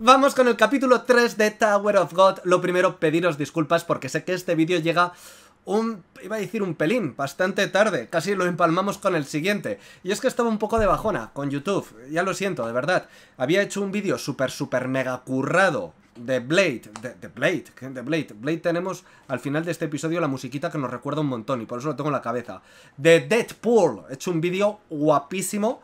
Vamos con el capítulo 3 de Tower of God. Lo primero, pediros disculpas porque sé que este vídeo llega un, iba a decir un pelín, bastante tarde, casi lo empalmamos con el siguiente. Y es que estaba un poco de bajona con YouTube, ya lo siento, de verdad. Había hecho un vídeo súper, súper mega currado de Blade, de, de, Blade, de Blade. Blade tenemos al final de este episodio la musiquita que nos recuerda un montón y por eso lo tengo en la cabeza. De Deadpool, he hecho un vídeo guapísimo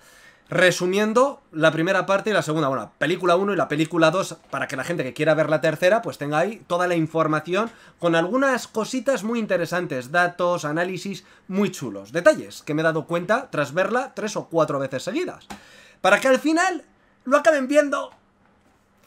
Resumiendo la primera parte y la segunda, bueno, película 1 y la película 2, para que la gente que quiera ver la tercera, pues tenga ahí toda la información con algunas cositas muy interesantes, datos, análisis muy chulos, detalles que me he dado cuenta tras verla tres o cuatro veces seguidas. Para que al final lo acaben viendo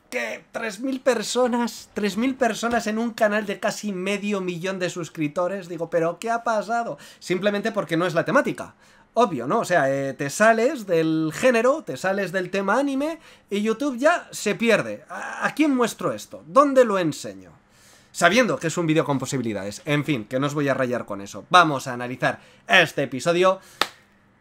que 3.000 personas, 3.000 personas en un canal de casi medio millón de suscriptores, digo, pero ¿qué ha pasado? Simplemente porque no es la temática obvio, ¿no? O sea, eh, te sales del género, te sales del tema anime y YouTube ya se pierde. ¿A, ¿A, quién muestro esto? ¿Dónde lo enseño? Sabiendo que es un vídeo con posibilidades. En fin, que no os voy a rayar con eso. Vamos a analizar este episodio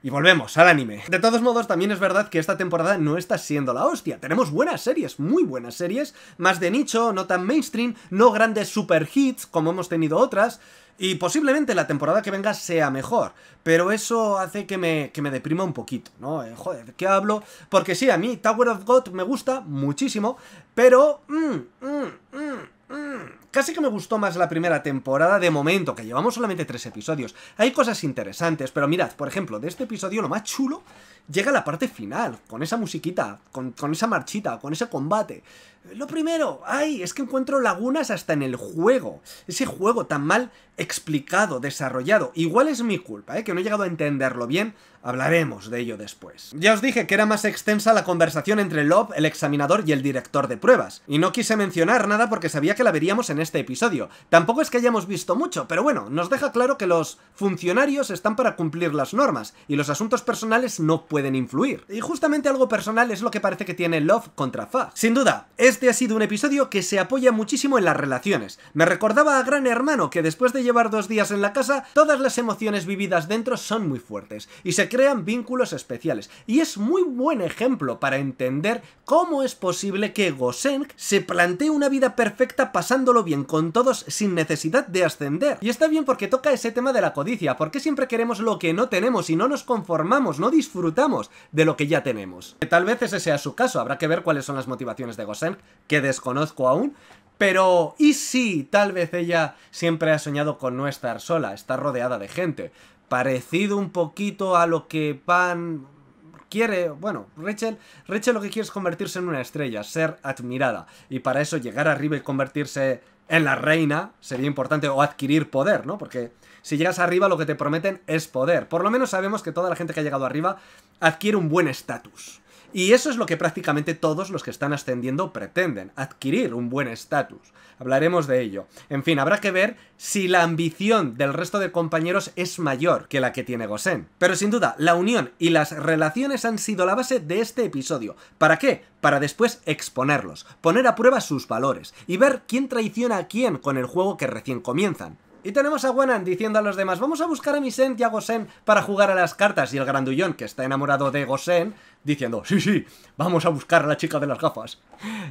y volvemos al anime. De todos modos, también es verdad que esta temporada no está siendo la hostia. Tenemos buenas series, muy buenas series, más de nicho, no tan mainstream, no grandes super hits como hemos tenido otras, y posiblemente la temporada que venga sea mejor, pero eso hace que me, que me deprima un poquito, ¿no? Eh, joder, qué hablo? Porque sí, a mí Tower of God me gusta muchísimo, pero... Mm, mm, mm, Casi que me gustó más la primera temporada de momento, que llevamos solamente tres episodios. Hay cosas interesantes, pero mirad, por ejemplo, de este episodio lo más chulo llega la parte final, con esa musiquita, con, con, esa marchita, con ese combate. Lo primero, ay, es que encuentro lagunas hasta en el juego. Ese juego tan mal explicado, desarrollado. Igual es mi culpa, ¿eh? que no he llegado a entenderlo bien, hablaremos de ello después. Ya os dije que era más extensa la conversación entre Love, el examinador y el director de pruebas, y no quise mencionar nada porque sabía que la veríamos en este episodio. Tampoco es que hayamos visto mucho, pero bueno, nos deja claro que los funcionarios están para cumplir las normas, y los asuntos personales no pueden influir. Y justamente algo personal es lo que parece que tiene Love contra Fa. Sin duda, este ha sido un episodio que se apoya muchísimo en las relaciones. Me recordaba a Gran Hermano que después de llevar dos días en la casa, todas las emociones vividas dentro son muy fuertes y se crean vínculos especiales. Y es muy buen ejemplo para entender cómo es posible que Gosenk se plantee una vida perfecta pasándolo bien con todos sin necesidad de ascender. Y está bien porque toca ese tema de la codicia, porque siempre queremos lo que no tenemos y no nos conformamos, no disfrutamos de lo que ya tenemos. Que tal vez ese sea su caso, habrá que ver cuáles son las motivaciones de Gosenk, que desconozco aún, pero, ¿y si tal vez ella siempre ha soñado con no estar sola, estar rodeada de gente? Parecido un poquito a lo que Pan quiere, bueno, Rachel, Rachel lo que quiere es convertirse en una estrella, ser admirada. Y para eso llegar arriba y convertirse en la reina sería importante o adquirir poder, ¿no? Porque si llegas arriba lo que te prometen es poder. Por lo menos sabemos que toda la gente que ha llegado arriba adquiere un buen estatus. Y eso es lo que prácticamente todos los que están ascendiendo pretenden, adquirir un buen estatus. Hablaremos de ello. En fin, habrá que ver si la ambición del resto de compañeros es mayor que la que tiene Gosen. Pero sin duda, la unión y las relaciones han sido la base de este episodio. ¿Para qué? Para después exponerlos, poner a prueba sus valores y ver quién traiciona a quién con el juego que recién comienzan. Y tenemos a Wenan diciendo a los demás, vamos a buscar a Misen y a Gosen para jugar a las cartas. Y el grandullón, que está enamorado de Gosen, diciendo, sí, sí, vamos a buscar a la chica de las gafas.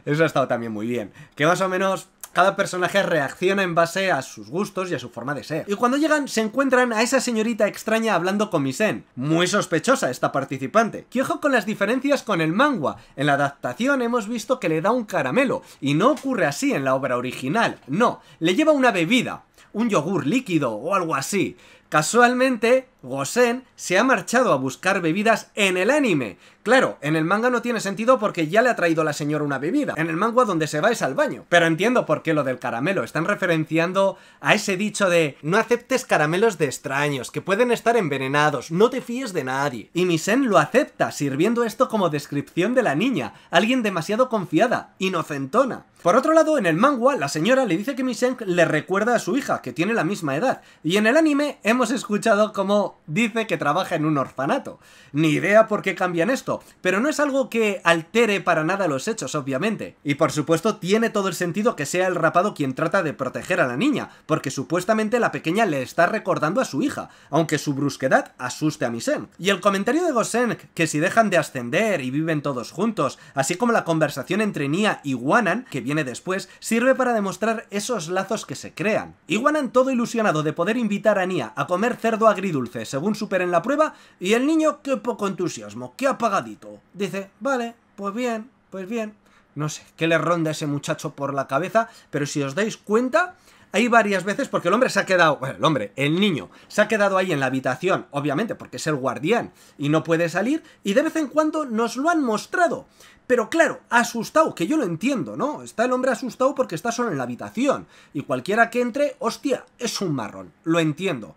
Eso ha estado también muy bien. Que más o menos cada personaje reacciona en base a sus gustos y a su forma de ser. Y cuando llegan, se encuentran a esa señorita extraña hablando con Misen. Muy sospechosa esta participante. Que ojo con las diferencias con el manga. En la adaptación hemos visto que le da un caramelo, y no ocurre así en la obra original. No, le lleva una bebida, un yogur líquido o algo así. Casualmente, Gosen se ha marchado a buscar bebidas en el anime. Claro, en el manga no tiene sentido porque ya le ha traído la señora una bebida. En el manga donde se va es al baño. Pero entiendo por qué lo del caramelo. Están referenciando a ese dicho de no aceptes caramelos de extraños, que pueden estar envenenados, no te fíes de nadie. Y Misen lo acepta, sirviendo esto como descripción de la niña. Alguien demasiado confiada, inocentona. Por otro lado, en el manga, la señora le dice que Misen le recuerda a su hija, que tiene la misma edad. Y en el anime hemos escuchado como dice que trabaja en un orfanato. Ni idea por qué cambian esto, pero no es algo que altere para nada los hechos, obviamente. Y por supuesto tiene todo el sentido que sea el rapado quien trata de proteger a la niña, porque supuestamente la pequeña le está recordando a su hija, aunque su brusquedad asuste a Misen. Y el comentario de Gosenk, que si dejan de ascender y viven todos juntos, así como la conversación entre Nia y Wanan, que viene después, sirve para demostrar esos lazos que se crean. Y Wanan todo ilusionado de poder invitar a Nia a comer cerdo agridulce según superen la prueba y el niño qué poco entusiasmo, qué apagadito. Dice, vale, pues bien, pues bien. No sé, qué le ronda ese muchacho por la cabeza, pero si os dais cuenta, hay varias veces porque el hombre se ha quedado, bueno, el hombre, el niño, se ha quedado ahí en la habitación, obviamente, porque es el guardián y no puede salir, y de vez en cuando nos lo han mostrado. Pero claro, asustado, que yo lo entiendo, ¿no? Está el hombre asustado porque está solo en la habitación, y cualquiera que entre, hostia, es un marrón, lo entiendo.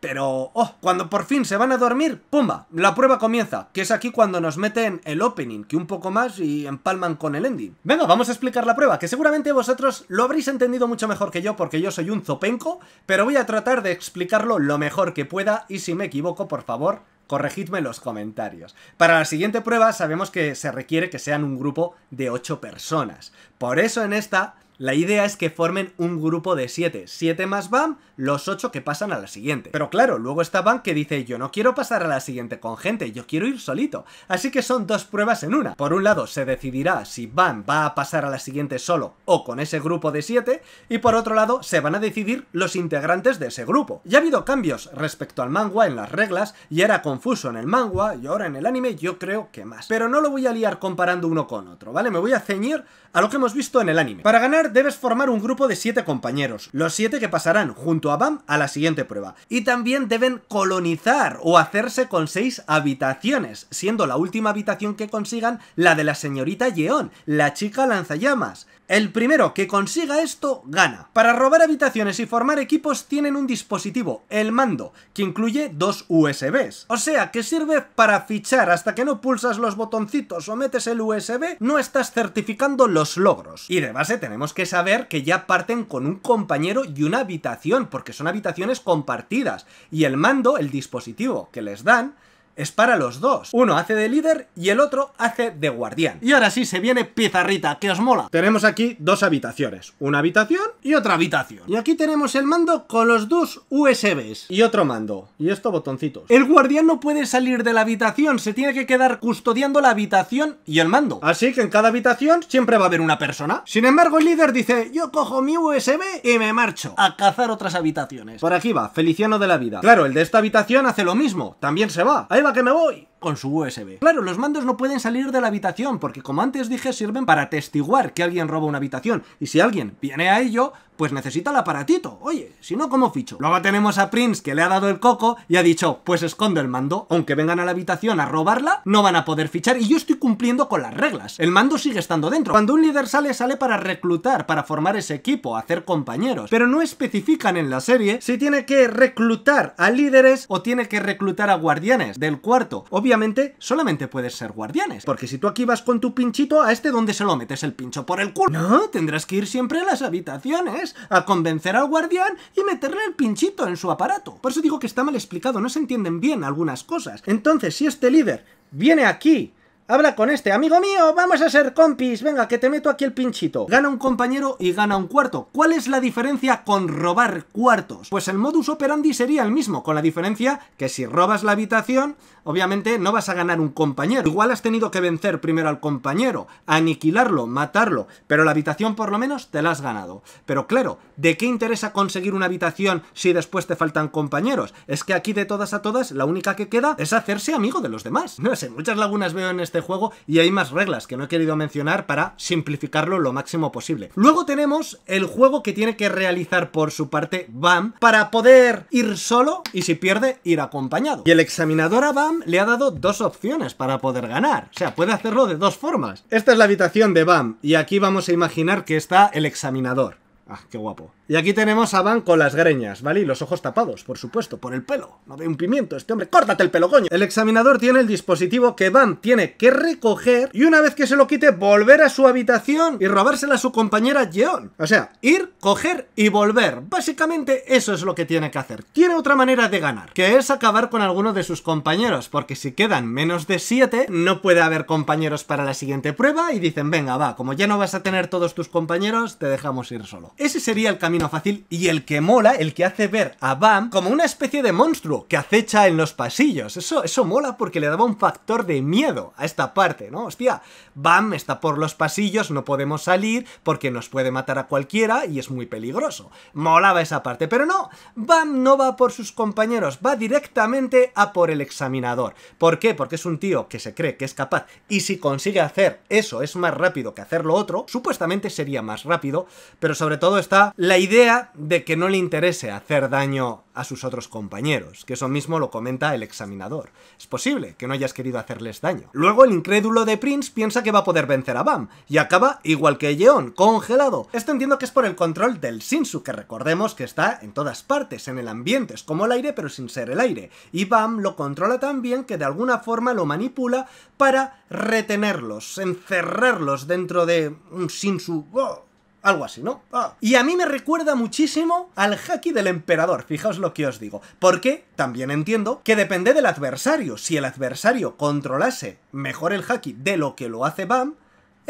Pero, oh, cuando por fin se van a dormir, ¡pumba! La prueba comienza, que es aquí cuando nos meten el opening, que un poco más y empalman con el ending. Venga, vamos a explicar la prueba, que seguramente vosotros lo habréis entendido mucho mejor que yo porque yo soy un zopenco, pero voy a tratar de explicarlo lo mejor que pueda y si me equivoco, por favor, corregidme en los comentarios. Para la siguiente prueba sabemos que se requiere que sean un grupo de 8 personas. Por eso en esta la idea es que formen un grupo de 7, 7 más BAM, los 8 que pasan a la siguiente. Pero claro, luego está BAM que dice, yo no quiero pasar a la siguiente con gente, yo quiero ir solito. Así que son dos pruebas en una. Por un lado, se decidirá si BAM va a pasar a la siguiente solo o con ese grupo de 7, y por otro lado, se van a decidir los integrantes de ese grupo. Ya ha habido cambios respecto al manga en las reglas, y era confuso en el manga, y ahora en el anime yo creo que más. Pero no lo voy a liar comparando uno con otro, ¿vale? Me voy a ceñir a lo que hemos visto en el anime. Para ganar debes formar un grupo de 7 compañeros, los 7 que pasarán junto a BAM a la siguiente prueba. Y también deben colonizar o hacerse con 6 habitaciones, siendo la última habitación que consigan la de la señorita Yeon, la chica lanzallamas. El primero que consiga esto gana. Para robar habitaciones y formar equipos tienen un dispositivo, el mando, que incluye dos USBs. O sea, que sirve para fichar hasta que no pulsas los botoncitos o metes el USB, no estás certificando los logros. Y de base tenemos que saber que ya parten con un compañero y una habitación, porque son habitaciones compartidas. Y el mando, el dispositivo que les dan, es para los dos. Uno hace de líder y el otro hace de guardián. Y ahora sí se viene pizarrita, que os mola. Tenemos aquí dos habitaciones, una habitación y otra habitación. Y aquí tenemos el mando con los dos USBs y otro mando. Y estos botoncitos. El guardián no puede salir de la habitación, se tiene que quedar custodiando la habitación y el mando. Así que en cada habitación siempre va a haber una persona. Sin embargo, el líder dice, yo cojo mi USB y me marcho a cazar otras habitaciones. Por aquí va, Feliciano de la vida. Claro, el de esta habitación hace lo mismo, también se va. Ahí va que me voy con su USB. Claro, los mandos no pueden salir de la habitación porque como antes dije sirven para atestiguar que alguien roba una habitación y si alguien viene a ello, pues necesita el aparatito. Oye, si no, ¿cómo ficho? Luego tenemos a Prince que le ha dado el coco y ha dicho, pues esconde el mando, aunque vengan a la habitación a robarla, no van a poder fichar y yo estoy cumpliendo con las reglas. El mando sigue estando dentro. Cuando un líder sale, sale para reclutar, para formar ese equipo, hacer compañeros, pero no especifican en la serie si tiene que reclutar a líderes o tiene que reclutar a guardianes del cuarto obviamente solamente puedes ser guardianes, porque si tú aquí vas con tu pinchito, ¿a este donde se lo metes el pincho? ¿Por el culo? No, tendrás que ir siempre a las habitaciones, a convencer al guardián y meterle el pinchito en su aparato. Por eso digo que está mal explicado, no se entienden bien algunas cosas. Entonces, si este líder viene aquí Habla con este, amigo mío, vamos a ser compis, venga, que te meto aquí el pinchito. Gana un compañero y gana un cuarto. ¿Cuál es la diferencia con robar cuartos? Pues el modus operandi sería el mismo, con la diferencia que si robas la habitación, obviamente no vas a ganar un compañero. Igual has tenido que vencer primero al compañero, aniquilarlo, matarlo, pero la habitación por lo menos te la has ganado. Pero claro, ¿de qué interesa conseguir una habitación si después te faltan compañeros? Es que aquí de todas a todas, la única que queda es hacerse amigo de los demás. No sé, muchas lagunas veo en este este juego y hay más reglas que no he querido mencionar para simplificarlo lo máximo posible. Luego tenemos el juego que tiene que realizar por su parte BAM para poder ir solo y si pierde ir acompañado. Y el examinador a BAM le ha dado dos opciones para poder ganar, o sea, puede hacerlo de dos formas. Esta es la habitación de BAM y aquí vamos a imaginar que está el examinador. Ah, qué guapo. Y aquí tenemos a Van con las greñas, ¿vale? Y los ojos tapados, por supuesto, por el pelo. No ve un pimiento este hombre. ¡Córtate el pelo, coño! El examinador tiene el dispositivo que Van tiene que recoger y una vez que se lo quite, volver a su habitación y robársela a su compañera Jeon. O sea, ir, coger y volver. Básicamente eso es lo que tiene que hacer. Tiene otra manera de ganar, que es acabar con alguno de sus compañeros, porque si quedan menos de 7, no puede haber compañeros para la siguiente prueba y dicen, venga, va, como ya no vas a tener todos tus compañeros, te dejamos ir solo. Ese sería el camino fácil y el que mola, el que hace ver a Bam como una especie de monstruo que acecha en los pasillos. Eso, eso mola porque le daba un factor de miedo a esta parte, ¿no? Hostia, Bam está por los pasillos, no podemos salir porque nos puede matar a cualquiera y es muy peligroso. Molaba esa parte, pero no, Bam no va por sus compañeros, va directamente a por el examinador. ¿Por qué? Porque es un tío que se cree que es capaz y si consigue hacer eso es más rápido que hacer lo otro, supuestamente sería más rápido, pero sobre todo está la idea idea de que no le interese hacer daño a sus otros compañeros, que eso mismo lo comenta el examinador. Es posible que no hayas querido hacerles daño. Luego el incrédulo de Prince piensa que va a poder vencer a Bam, y acaba igual que Yeon, congelado. Esto entiendo que es por el control del Shinsu, que recordemos que está en todas partes, en el ambiente, es como el aire pero sin ser el aire. Y Bam lo controla tan bien que de alguna forma lo manipula para retenerlos, encerrarlos dentro de un Shinsu... ¡oh! Algo así, ¿no? Ah. Y a mí me recuerda muchísimo al haki del emperador, fijaos lo que os digo. Porque también entiendo que depende del adversario. Si el adversario controlase mejor el haki de lo que lo hace BAM,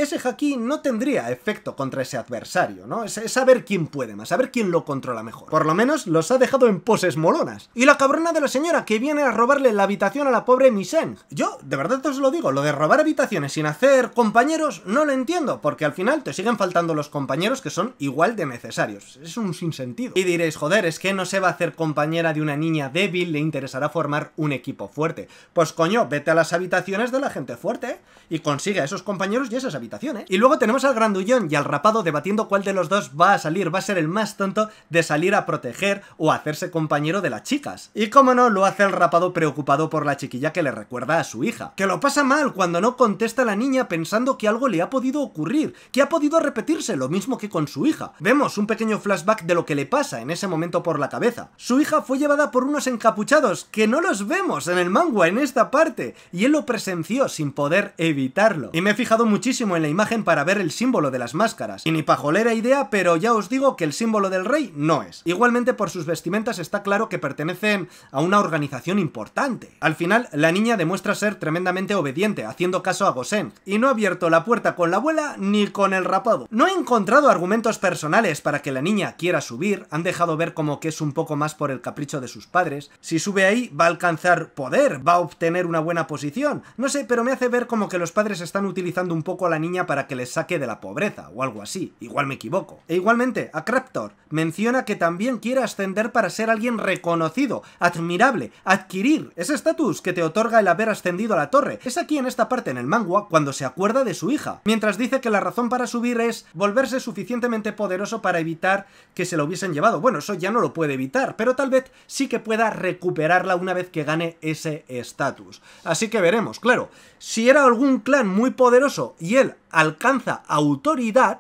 ese haki no tendría efecto contra ese adversario, ¿no? Es, saber quién puede más, saber quién lo controla mejor. Por lo menos los ha dejado en poses molonas. Y la cabrona de la señora que viene a robarle la habitación a la pobre Misen. Yo, de verdad os lo digo, lo de robar habitaciones sin hacer compañeros no lo entiendo, porque al final te siguen faltando los compañeros que son igual de necesarios. Es un sinsentido. Y diréis, joder, es que no se va a hacer compañera de una niña débil, le interesará formar un equipo fuerte. Pues coño, vete a las habitaciones de la gente fuerte y consigue a esos compañeros y esas habitaciones y luego tenemos al grandullón y al rapado debatiendo cuál de los dos va a salir, va a ser el más tonto de salir a proteger o hacerse compañero de las chicas. Y como no, lo hace el rapado preocupado por la chiquilla que le recuerda a su hija. Que lo pasa mal cuando no contesta la niña pensando que algo le ha podido ocurrir, que ha podido repetirse, lo mismo que con su hija. Vemos un pequeño flashback de lo que le pasa en ese momento por la cabeza. Su hija fue llevada por unos encapuchados que no los vemos en el manga en esta parte, y él lo presenció sin poder evitarlo. Y me he fijado muchísimo en la imagen para ver el símbolo de las máscaras. Y ni pajolera idea, pero ya os digo que el símbolo del rey no es. Igualmente por sus vestimentas está claro que pertenecen a una organización importante. Al final, la niña demuestra ser tremendamente obediente, haciendo caso a Gosen, y no ha abierto la puerta con la abuela ni con el rapado. No he encontrado argumentos personales para que la niña quiera subir, han dejado ver como que es un poco más por el capricho de sus padres. Si sube ahí, va a alcanzar poder, va a obtener una buena posición. No sé, pero me hace ver como que los padres están utilizando un poco la niña para que le saque de la pobreza, o algo así, igual me equivoco. E igualmente, a Craptor menciona que también quiere ascender para ser alguien reconocido, admirable, adquirir ese estatus que te otorga el haber ascendido a la torre. Es aquí en esta parte en el mangua cuando se acuerda de su hija, mientras dice que la razón para subir es volverse suficientemente poderoso para evitar que se lo hubiesen llevado. Bueno, eso ya no lo puede evitar, pero tal vez sí que pueda recuperarla una vez que gane ese estatus. Así que veremos, claro, si era algún clan muy poderoso y él alcanza autoridad,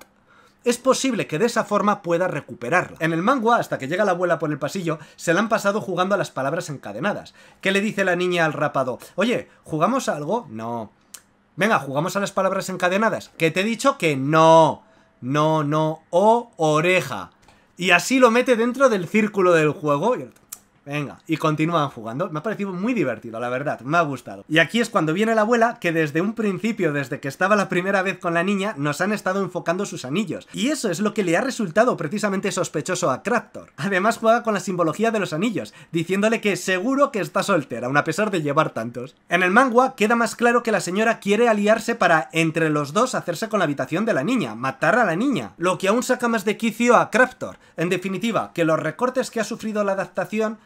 es posible que de esa forma pueda recuperarla. En el manga, hasta que llega la abuela por el pasillo, se la han pasado jugando a las palabras encadenadas. ¿Qué le dice la niña al rapado? Oye, ¿jugamos algo? No. Venga, ¿jugamos a las palabras encadenadas? Que te he dicho que no. No, no. O oreja. Y así lo mete dentro del círculo del juego. Venga, y continúan jugando. Me ha parecido muy divertido, la verdad, me ha gustado. Y aquí es cuando viene la abuela, que desde un principio, desde que estaba la primera vez con la niña, nos han estado enfocando sus anillos. Y eso es lo que le ha resultado precisamente sospechoso a Craptor. Además juega con la simbología de los anillos, diciéndole que seguro que está soltera, aun a pesar de llevar tantos. En el mangua queda más claro que la señora quiere aliarse para, entre los dos, hacerse con la habitación de la niña, matar a la niña, lo que aún saca más de quicio a Craptor. En definitiva, que los recortes que ha sufrido la adaptación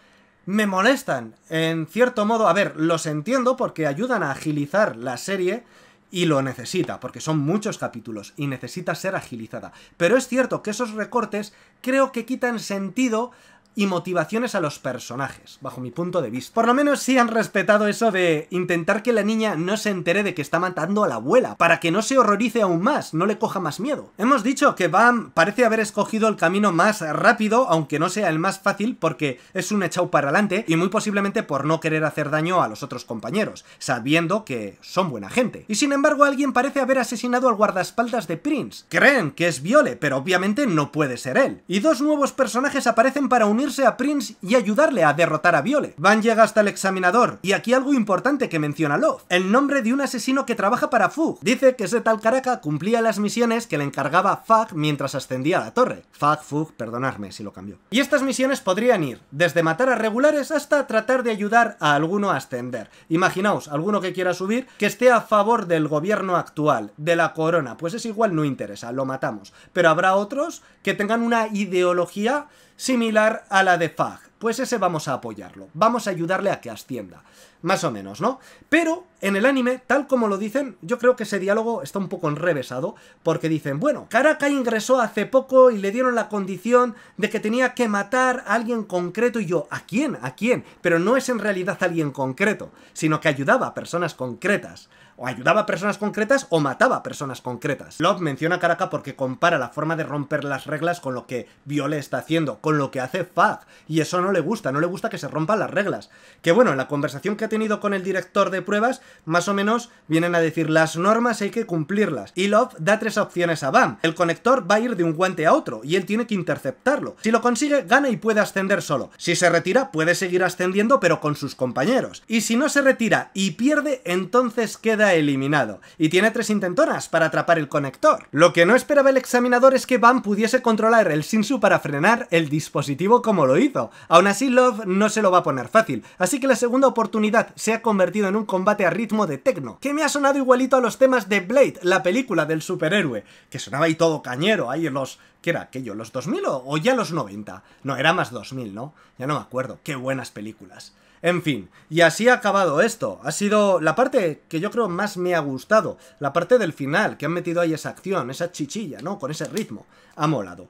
me molestan. En cierto modo, a ver, los entiendo porque ayudan a agilizar la serie y lo necesita, porque son muchos capítulos y necesita ser agilizada. Pero es cierto que esos recortes creo que quitan sentido y motivaciones a los personajes, bajo mi punto de vista. Por lo menos sí han respetado eso de intentar que la niña no se entere de que está matando a la abuela, para que no se horrorice aún más, no le coja más miedo. Hemos dicho que Bam parece haber escogido el camino más rápido, aunque no sea el más fácil, porque es un echau para adelante y muy posiblemente por no querer hacer daño a los otros compañeros, sabiendo que son buena gente. Y sin embargo alguien parece haber asesinado al guardaespaldas de Prince. Creen que es Viole, pero obviamente no puede ser él. Y dos nuevos personajes aparecen para unir a Prince y ayudarle a derrotar a Violet. Van llega hasta el examinador, y aquí algo importante que menciona Love, el nombre de un asesino que trabaja para Fug. Dice que ese tal Caraca cumplía las misiones que le encargaba Fag mientras ascendía a la torre. Fag, Fug, perdonadme si lo cambió. Y estas misiones podrían ir desde matar a regulares hasta tratar de ayudar a alguno a ascender. Imaginaos, alguno que quiera subir, que esté a favor del gobierno actual, de la corona, pues es igual no interesa, lo matamos. Pero habrá otros que tengan una ideología similar a la de Fag. Pues ese vamos a apoyarlo, vamos a ayudarle a que ascienda, más o menos, ¿no? Pero en el anime, tal como lo dicen, yo creo que ese diálogo está un poco enrevesado, porque dicen, bueno, caraca ingresó hace poco y le dieron la condición de que tenía que matar a alguien concreto y yo, ¿a quién? ¿A quién? Pero no es en realidad alguien concreto, sino que ayudaba a personas concretas o ayudaba a personas concretas o mataba a personas concretas. Love menciona a porque compara la forma de romper las reglas con lo que Viole está haciendo, con lo que hace Fag, y eso no le gusta, no le gusta que se rompan las reglas. Que bueno, en la conversación que ha tenido con el director de pruebas, más o menos vienen a decir las normas hay que cumplirlas, y Love da tres opciones a Bam. El conector va a ir de un guante a otro, y él tiene que interceptarlo. Si lo consigue, gana y puede ascender solo. Si se retira, puede seguir ascendiendo, pero con sus compañeros. Y si no se retira y pierde, entonces queda eliminado, y tiene tres intentonas para atrapar el conector. Lo que no esperaba el examinador es que Van pudiese controlar el Shinsu para frenar el dispositivo como lo hizo. Aún así, Love no se lo va a poner fácil, así que la segunda oportunidad se ha convertido en un combate a ritmo de tecno, que me ha sonado igualito a los temas de Blade, la película del superhéroe, que sonaba ahí todo cañero, ahí en los... ¿Qué era aquello? ¿Los 2000 o ya los 90? No, era más 2000, ¿no? Ya no me acuerdo. ¡Qué buenas películas! En fin, y así ha acabado esto. Ha sido la parte que yo creo más me ha gustado, la parte del final, que han metido ahí esa acción, esa chichilla, ¿no? Con ese ritmo. Ha molado.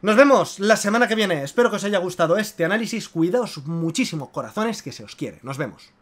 Nos vemos la semana que viene. Espero que os haya gustado este análisis. Cuidaos muchísimo, corazones, que se os quiere. Nos vemos.